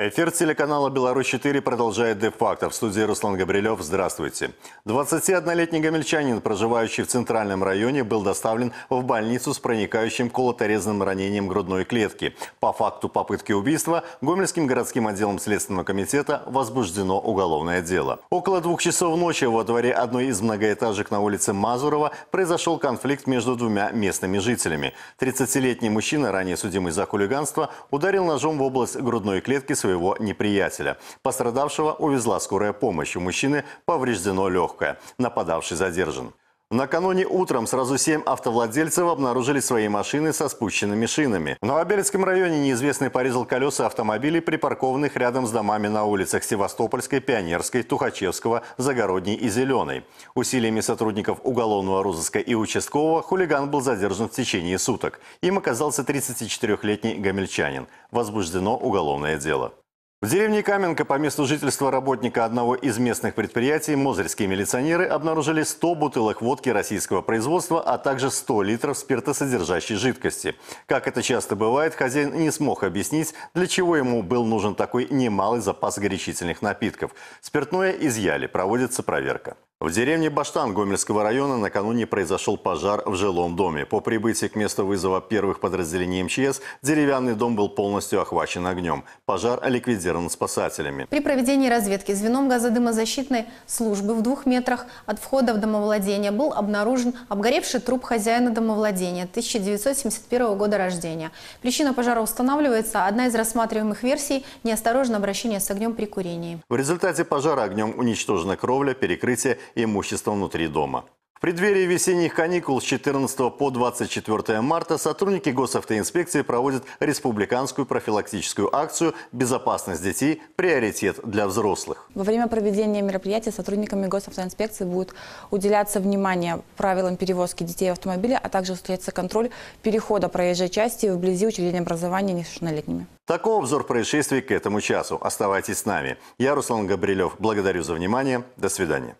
Эфир телеканала «Беларусь-4» продолжает «Де-факто». В студии Руслан Габрилев. Здравствуйте. 21-летний гамельчанин, проживающий в центральном районе, был доставлен в больницу с проникающим колоторезным ранением грудной клетки. По факту попытки убийства Гомельским городским отделом Следственного комитета возбуждено уголовное дело. Около двух часов ночи во дворе одной из многоэтажек на улице Мазурова произошел конфликт между двумя местными жителями. 30-летний мужчина, ранее судимый за хулиганство, ударил ножом в область грудной клетки своего своего неприятеля. Пострадавшего увезла скорая помощь. У мужчины повреждено легкое. Нападавший задержан. Накануне утром сразу семь автовладельцев обнаружили свои машины со спущенными шинами. В Новобелецком районе неизвестный порезал колеса автомобилей, припаркованных рядом с домами на улицах Севастопольской, Пионерской, Тухачевского, Загородней и Зеленой. Усилиями сотрудников уголовного розыска и участкового хулиган был задержан в течение суток. Им оказался 34-летний гомельчанин. Возбуждено уголовное дело. В деревне Каменка по месту жительства работника одного из местных предприятий мозырские милиционеры обнаружили 100 бутылок водки российского производства, а также 100 литров спиртосодержащей жидкости. Как это часто бывает, хозяин не смог объяснить, для чего ему был нужен такой немалый запас горячительных напитков. Спиртное изъяли, проводится проверка. В деревне Баштан Гомельского района накануне произошел пожар в жилом доме. По прибытии к месту вызова первых подразделений МЧС деревянный дом был полностью охвачен огнем. Пожар ликвидирован спасателями. При проведении разведки звеном газодымозащитной службы в двух метрах от входа в домовладение был обнаружен обгоревший труп хозяина домовладения 1971 года рождения. Причина пожара устанавливается. Одна из рассматриваемых версий – неосторожное обращение с огнем при курении. В результате пожара огнем уничтожена кровля, перекрытие имущества внутри дома. В преддверии весенних каникул с 14 по 24 марта сотрудники госавтоинспекции проводят республиканскую профилактическую акцию «Безопасность детей. Приоритет для взрослых». Во время проведения мероприятия сотрудниками госавтоинспекции будет уделяться внимание правилам перевозки детей в автомобиле, а также осуществляется контроль перехода проезжей части вблизи учреждения образования несовершеннолетними. Таков обзор происшествий к этому часу. Оставайтесь с нами. Я, Руслан Габрилев, благодарю за внимание. До свидания.